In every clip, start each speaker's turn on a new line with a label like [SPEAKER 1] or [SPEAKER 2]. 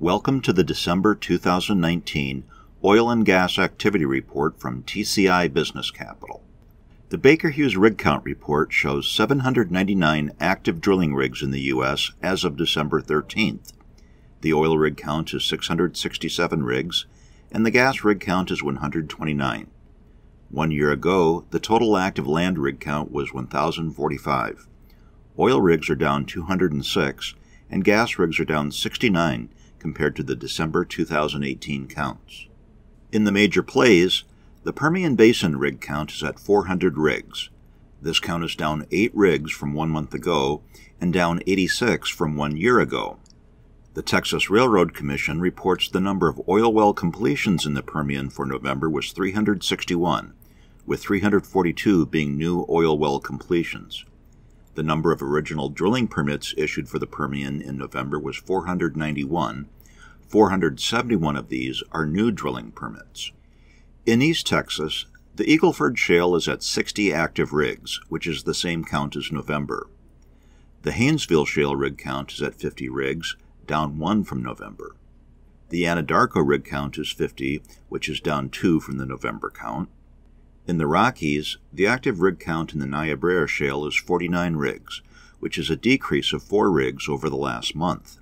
[SPEAKER 1] Welcome to the December 2019 Oil and Gas Activity Report from TCI Business Capital. The Baker Hughes Rig Count Report shows 799 active drilling rigs in the U.S. as of December 13th. The oil rig count is 667 rigs, and the gas rig count is 129. One year ago, the total active land rig count was 1,045. Oil rigs are down 206, and gas rigs are down 69 compared to the December 2018 counts. In the major plays, the Permian Basin rig count is at 400 rigs. This count is down 8 rigs from one month ago and down 86 from one year ago. The Texas Railroad Commission reports the number of oil well completions in the Permian for November was 361, with 342 being new oil well completions. The number of original drilling permits issued for the Permian in November was 491. 471 of these are new drilling permits. In East Texas, the Eagleford Shale is at 60 active rigs, which is the same count as November. The Haynesville Shale rig count is at 50 rigs, down one from November. The Anadarko rig count is 50, which is down two from the November count. In the Rockies, the active rig count in the Niobrara Shale is 49 rigs, which is a decrease of 4 rigs over the last month.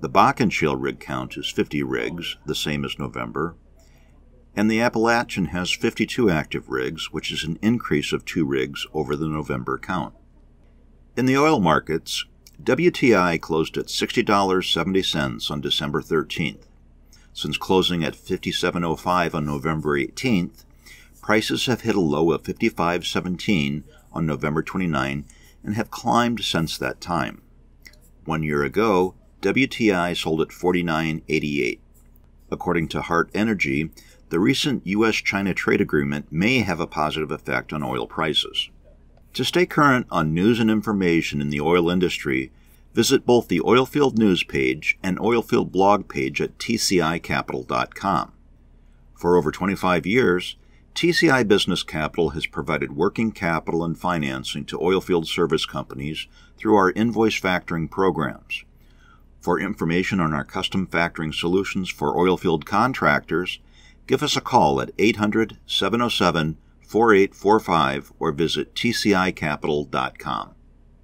[SPEAKER 1] The Bakken Shale rig count is 50 rigs, the same as November, and the Appalachian has 52 active rigs, which is an increase of 2 rigs over the November count. In the oil markets, WTI closed at $60.70 on December 13th. Since closing at 57.05 on November 18th, prices have hit a low of 55.17 on November 29 and have climbed since that time. One year ago, WTI sold at 49.88. According to Hart Energy, the recent U.S. China trade agreement may have a positive effect on oil prices. To stay current on news and information in the oil industry, visit both the Oilfield News page and Oilfield blog page at tcicapital.com. For over 25 years, TCI Business Capital has provided working capital and financing to oilfield service companies through our invoice factoring programs. For information on our custom factoring solutions for oilfield contractors, give us a call at 800 707 4845 or visit tcicapital.com.